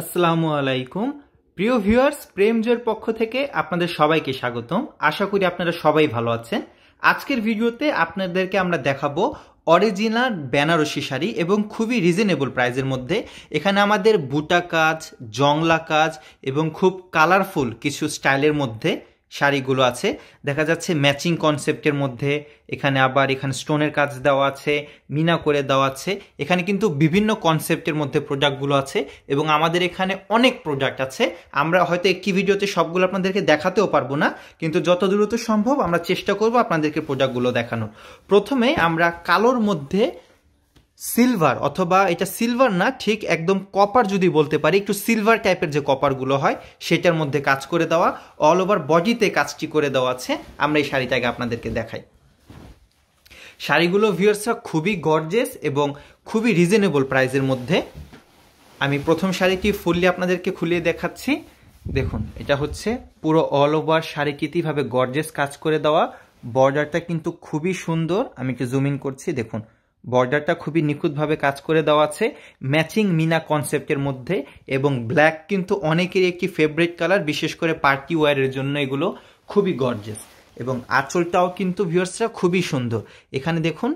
আসসালামু আলাইকুম প্রিয় ভিউয়ার্স প্রেমজয়ের পক্ষ থেকে আপনাদের সবাইকে স্বাগতম আশা করি আপনারা সবাই ভালো আছেন আজকের ভিডিওতে আপনাদেরকে আমরা দেখাবো অরিজিনাল বেনারসি শাড়ি এবং খুবই রিজনেবল প্রাইজের মধ্যে এখানে আমাদের বুটা কাজ জংলা কাজ এবং খুব কালারফুল কিছু স্টাইলের মধ্যে শাড়িগুলো আছে দেখা যাচ্ছে ম্যাচিং কনসেপ্টের মধ্যে এখানে আবার এখানে স্টোনের কাজ দেওয়া আছে মিনা করে দেওয়া আছে এখানে কিন্তু বিভিন্ন কনসেপ্টের মধ্যে প্রোডাক্টগুলো আছে এবং আমাদের এখানে অনেক প্রোডাক্ট আছে আমরা হয়তো একটি ভিডিওতে সবগুলো আপনাদেরকে দেখাতেও পারবো না কিন্তু যত দ্রুত সম্ভব আমরা চেষ্টা করব আপনাদেরকে প্রোডাক্টগুলো দেখানো প্রথমে আমরা কালোর মধ্যে সিলভার অথবা এটা সিলভার না ঠিক একদম কপার যদি বলতে পারি একটু সিলভার টাইপের যে কপারগুলো হয় সেটার মধ্যে কাজ করে দেওয়া অল ওভার বডিতে কাজটি করে দেওয়া আছে আমরা এই শাড়িটাকে আপনাদেরকে দেখাই শাড়িগুলো ভিউয়ার্সরা খুবই গর্জেস এবং খুবই রিজনেবল প্রাইজের মধ্যে আমি প্রথম শাড়িটি ফুললি আপনাদেরকে খুলিয়ে দেখাচ্ছি দেখুন এটা হচ্ছে পুরো অল ওভার শাড়িটি গর্জেস কাজ করে দেওয়া বর্ডারটা কিন্তু খুবই সুন্দর আমি একটু জুম ইন করছি দেখুন বর্ডারটা খুবই নিখুঁতভাবে কাজ করে দেওয়া আছে ম্যাচিং মিনা কনসেপ্টের মধ্যে এবং ব্ল্যাক কিন্তু অনেকেরই একটি ফেভারিট কালার বিশেষ করে পার্টি ওয়ারের জন্য এগুলো খুবই গর্জেস এবং আঁচলটাও কিন্তু ভিউয়ার্সরা খুবই সুন্দর এখানে দেখুন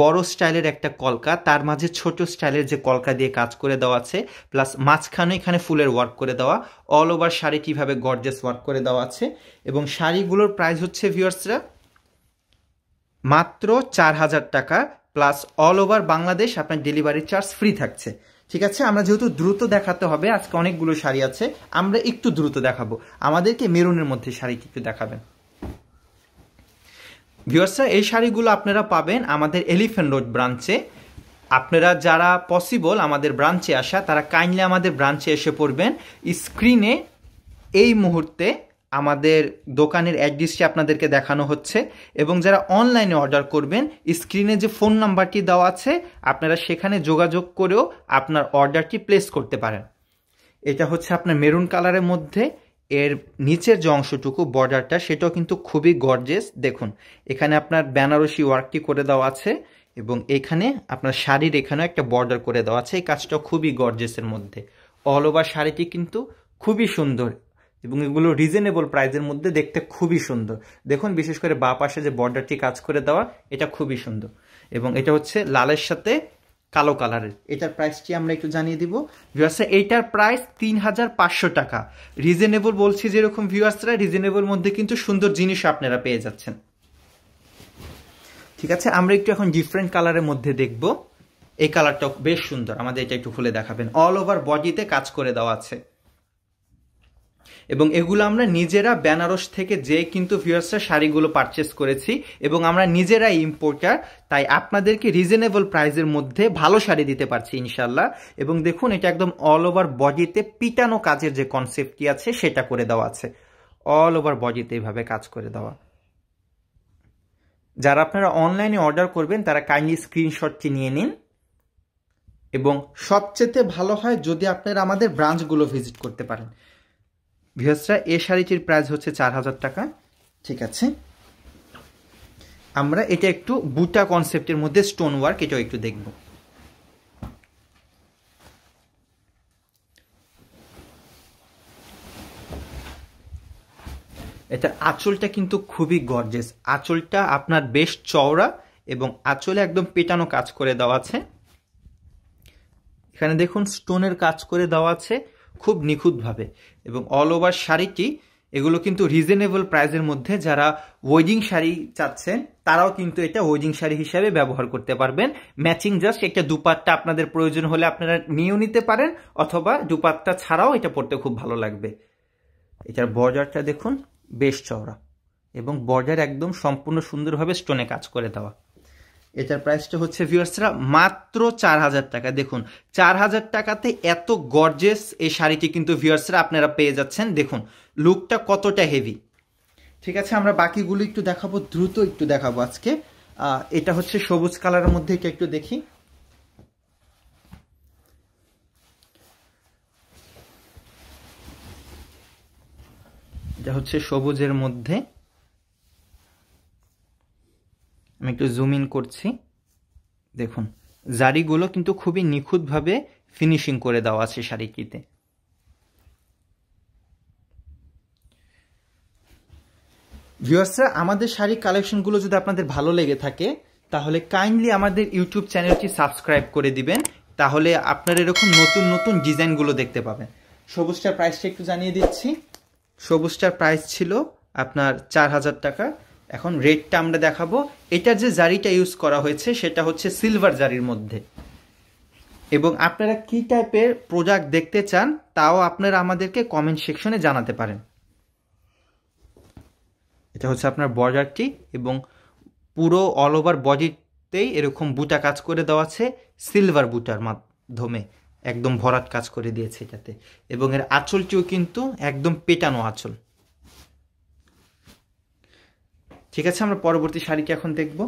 বড় স্টাইলের একটা কলকা তার মাঝে ছোট স্টাইলের যে কলকা দিয়ে কাজ করে দেওয়া আছে প্লাস মাঝখানে এখানে ফুলের ওয়ার্ক করে দেওয়া অল ওভার শাড়ি কীভাবে গর্জেস ওয়ার্ক করে দেওয়া আছে এবং শাড়িগুলোর প্রাইস হচ্ছে ভিউয়ার্সরা মাত্র চার হাজার টাকা প্লাস অল ওভার বাংলাদেশ আপনার ডেলিভারি চার্জ ফ্রি থাকছে ঠিক আছে আমরা যেহেতু দ্রুত দেখাতে হবে আজকে অনেকগুলো শাড়ি আছে আমরা একটু দ্রুত দেখাবো আমাদেরকে মেরুনের মধ্যে শাড়ি একটু দেখাবেন ভিওয়ার্সরা এই শাড়িগুলো আপনারা পাবেন আমাদের এলিফ্যান্ট রোড ব্রাঞ্চে আপনারা যারা পসিবল আমাদের ব্রাঞ্চে আসা তারা কাইন্ডলি আমাদের ব্রাঞ্চে এসে পড়বেন স্ক্রিনে এই মুহূর্তে আমাদের দোকানের অ্যাড্রেসটি আপনাদেরকে দেখানো হচ্ছে এবং যারা অনলাইনে অর্ডার করবেন স্ক্রিনে যে ফোন নাম্বারটি দেওয়া আছে আপনারা সেখানে যোগাযোগ করেও আপনার অর্ডারটি প্লেস করতে পারেন এটা হচ্ছে আপনার মেরুন কালারের মধ্যে এর নিচের যে অংশটুকু বর্ডারটা সেটাও কিন্তু খুবই গর্জেস দেখুন এখানে আপনার বেনারসি ওয়ার্কটি করে দেওয়া আছে এবং এখানে আপনার শাড়ির এখানেও একটা বর্ডার করে দেওয়া আছে এই কাজটা খুবই গর্জেসের মধ্যে অল ওভার শাড়িটি কিন্তু খুবই সুন্দর এবং এগুলো রিজনেবল প্রাইজের মধ্যে দেখতে খুবই সুন্দর দেখুন বিশেষ করে বা পাশে যে বর্ডারটি কাজ করে দেওয়া এটা খুবই সুন্দর এবং এটা হচ্ছে লালের সাথে কালো কালারের এটার প্রাইসটি আমরা একটু জানিয়ে দিব ভিউয়ার্সরা এইটার প্রাইস তিন হাজার পাঁচশো টাকা রিজনেবল বলছি যেরকম ভিউয়ার্সরা রিজনেবল মধ্যে কিন্তু সুন্দর জিনিস আপনারা পেয়ে যাচ্ছেন ঠিক আছে আমরা একটু এখন ডিফারেন্ট কালারের মধ্যে দেখব এই কালারটা বেশ সুন্দর আমাদের এটা একটু খুলে দেখাবেন অল ওভার বডিতে কাজ করে দেওয়া আছে এবং এগুলো আমরা নিজেরা বেনারস থেকে যে কিন্তু ভিউয়ার্সরা শাড়িগুলো পারচেস করেছি এবং আমরা নিজেরাই ইম্পোর্টার তাই আপনাদেরকে রিজনেবল প্রাইসের মধ্যে ভালো শাড়ি দিতে পারছি ইনশাল্লাহ এবং দেখুন এটা একদম অল ওভার বডিতে পিটানো কাজের যে কনসেপ্টটি আছে সেটা করে দেওয়া আছে অল ওভার বডিতে এইভাবে কাজ করে দেওয়া যারা আপনারা অনলাইনে অর্ডার করবেন তারা কাইন্ডলি স্ক্রিনশটটি নিয়ে নিন এবং সবচেয়ে ভালো হয় যদি আপনারা আমাদের ব্রাঞ্চগুলো ভিজিট করতে পারেন ভিহসরা এ শাড়িটির প্রাইস হচ্ছে চার হাজার টাকা ঠিক আছে আমরা এটা একটু বুটা কনসেপ্টের মধ্যে স্টোন ওয়ার্ক এটাও একটু দেখব এটা আঁচলটা কিন্তু খুবই গর্জেস আঁচলটা আপনার বেশ চওড়া এবং আঁচলে একদম পেটানো কাজ করে দেওয়া আছে এখানে দেখুন স্টোনের কাজ করে দেওয়া আছে খুব নিখুঁতভাবে এবং অল ওভার শাড়িটি এগুলো কিন্তু রিজনেবল প্রাইজের মধ্যে যারা ওয়েডিং শাড়ি চাচ্ছেন তারাও কিন্তু এটা ওয়েডিং শাড়ি হিসাবে ব্যবহার করতে পারবেন ম্যাচিং জাস্ট একটা দুপাতটা আপনাদের প্রয়োজন হলে আপনারা নিয়েও নিতে পারেন অথবা দুপাতটা ছাড়াও এটা পড়তে খুব ভালো লাগবে এটার বর্ডারটা দেখুন বেশ চওড়া এবং বর্ডার একদম সম্পূর্ণ সুন্দরভাবে স্টোনে কাজ করে দেওয়া এটার প্রাইসটা হচ্ছে ভিউয়ার্সরা মাত্র চার হাজার টাকা দেখুন চার হাজার টাকাতে এত গর্জেস এই শাড়িটি কিন্তু ভিউয়ার্সরা আপনারা পেয়ে যাচ্ছেন দেখুন লুকটা কতটা হেভি ঠিক আছে আমরা বাকিগুলো একটু দেখাবো দ্রুত একটু দেখাবো আজকে এটা হচ্ছে সবুজ কালারের মধ্যে একটু দেখি এটা হচ্ছে সবুজের মধ্যে একটু জুম ইন করছি দেখুন জারিগুলো কিন্তু খুবই নিখুঁতভাবে ফিনিশিং করে দেওয়া আছে শাড়িটিতে ভিওয়ার্সরা আমাদের শাড়ি কালেকশনগুলো যদি আপনাদের ভালো লেগে থাকে তাহলে কাইন্ডলি আমাদের ইউটিউব চ্যানেলটি সাবস্ক্রাইব করে দিবেন তাহলে আপনারা এরকম নতুন নতুন ডিজাইনগুলো দেখতে পাবেন সবুজটার প্রাইসটা একটু জানিয়ে দিচ্ছি সবুজটার প্রাইস ছিল আপনার চার হাজার টাকা এখন রেডটা আমরা দেখাবো এটা যে জারিটা ইউজ করা হয়েছে সেটা হচ্ছে সিলভার জারির মধ্যে এবং আপনারা কি টাইপের প্রোডাক্ট দেখতে চান তাও আপনারা আমাদেরকে কমেন্ট সেকশনে জানাতে পারেন এটা হচ্ছে আপনার বর্ডারটি এবং পুরো অল ওভার বডিতেই এরকম বুটা কাজ করে দেওয়া আছে সিলভার বুটার মাধ্যমে একদম ভরাট কাজ করে দিয়েছে এটাতে এবং এর আঁচলটিও কিন্তু একদম পেটানো আঁচল ঠিক আছে আমরা পরবর্তী শাড়িটি এখন দেখব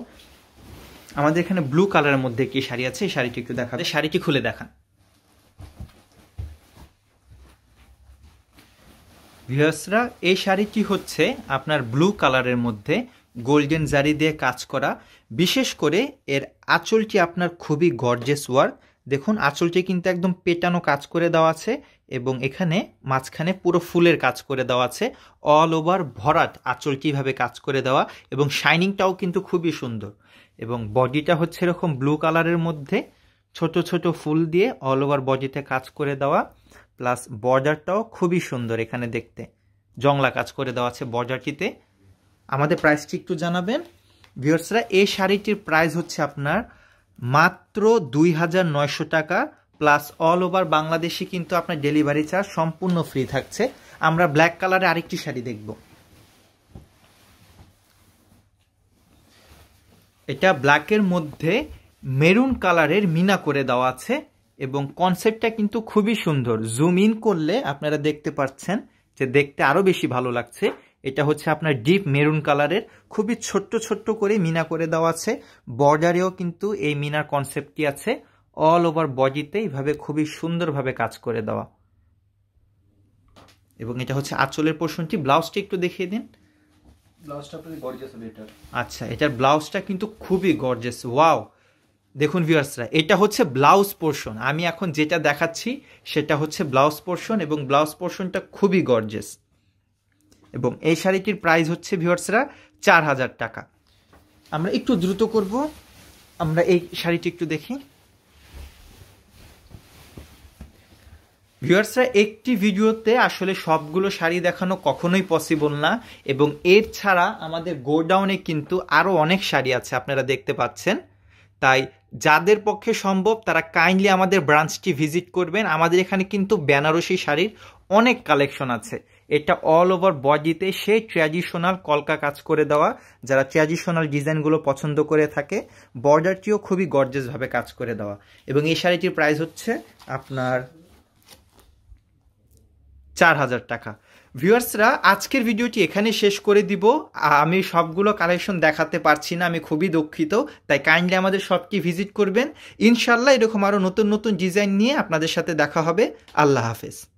আমাদের এখানে ব্লু কালারের মধ্যে কি শাড়ি আছে এই শাড়িটি একটু দেখাবে শাড়িটি খুলে দেখান ভিহসরা এই শাড়িটি হচ্ছে আপনার ব্লু কালারের মধ্যে গোল্ডেন জারি দিয়ে কাজ করা বিশেষ করে এর আঁচলটি আপনার খুবই গর্জেস ওয়ার্ক দেখুন আঁচলটি কিন্তু একদম পেটানো কাজ করে দেওয়া আছে এবং এখানে মাঝখানে পুরো ফুলের কাজ করে দেওয়া আছে অল ওভার ভরাট আঁচলটিভাবে কাজ করে দেওয়া এবং শাইনিংটাও কিন্তু খুবই সুন্দর এবং বডিটা হচ্ছে এরকম ব্লু কালারের মধ্যে ছোট ছোট ফুল দিয়ে অল ওভার বডিতে কাজ করে দেওয়া প্লাস বর্ডারটাও খুবই সুন্দর এখানে দেখতে জংলা কাজ করে দেওয়া আছে বর্ডারটিতে আমাদের প্রাইসটি একটু জানাবেন ভিওর্সরা এই শাড়িটির প্রাইস হচ্ছে আপনার মাত্র দুই হাজার নয়শো টাকা প্লাস অল ওভার বাংলাদেশে কিন্তু আপনার ডেলিভারি চার্জ সম্পূর্ণ ফ্রি থাকছে আমরা ব্ল্যাক কালারে আরেকটি শাড়ি দেখব এটা ব্ল্যাকের মধ্যে মেরুন কালারের মিনা করে দেওয়া আছে এবং কনসেপ্টটা কিন্তু খুবই সুন্দর জুম ইন করলে আপনারা দেখতে পাচ্ছেন যে দেখতে আরও বেশি ভালো লাগছে এটা হচ্ছে আপনার ডিপ মেরুন কালারের খুবই ছোট্ট ছোট্ট করে মিনা করে দেওয়া আছে বর্ডারেও কিন্তু এই মিনার কনসেপ্টটি আছে অল ওভার বডিতে এইভাবে খুবই সুন্দরভাবে কাজ করে দেওয়া এবং এটা হচ্ছে আঁচলের পোর্শনটি ব্লাউজটি একটু দেখিয়ে দিন আচ্ছা এটার ব্লাউজটা কিন্তু খুবই গর্জেস ওয়াও দেখুন ভিউয়ার্সরা এটা হচ্ছে ব্লাউজ পোর্শন আমি এখন যেটা দেখাচ্ছি সেটা হচ্ছে ব্লাউজ পোর্শন এবং ব্লাউজ পোর্শনটা খুবই গর্জেস এবং এই শাড়িটির প্রাইস হচ্ছে ভিওয়ার্সরা চার হাজার টাকা আমরা একটু দ্রুত করব আমরা এই শাড়িটি একটু দেখি ভিওয়ার্সরা একটি ভিডিওতে আসলে সবগুলো শাড়ি দেখানো কখনোই পসিবল না এবং এর ছাড়া আমাদের গোডাউনে কিন্তু আরও অনেক শাড়ি আছে আপনারা দেখতে পাচ্ছেন তাই যাদের পক্ষে সম্ভব তারা কাইন্ডলি আমাদের ব্রাঞ্চটি ভিজিট করবেন আমাদের এখানে কিন্তু বেনারসি শাড়ির অনেক কালেকশন আছে এটা অল ওভার বডিতে সেই ট্র্যাডিশনাল কলকা কাজ করে দেওয়া যারা ট্র্যাডিশনাল ডিজাইনগুলো পছন্দ করে থাকে বর্ডারটিও খুবই গর্জেসভাবে কাজ করে দেওয়া এবং এই শাড়িটির প্রাইস হচ্ছে আপনার চার হাজার টাকা ভিউয়ার্সরা আজকের ভিডিওটি এখানে শেষ করে দিব আমি সবগুলো কালেকশন দেখাতে পারছি না আমি খুবই দুঃখিত তাই কাইন্ডলি আমাদের সবটি ভিজিট করবেন ইনশাল্লাহ এরকম আরও নতুন নতুন ডিজাইন নিয়ে আপনাদের সাথে দেখা হবে আল্লাহ হাফেজ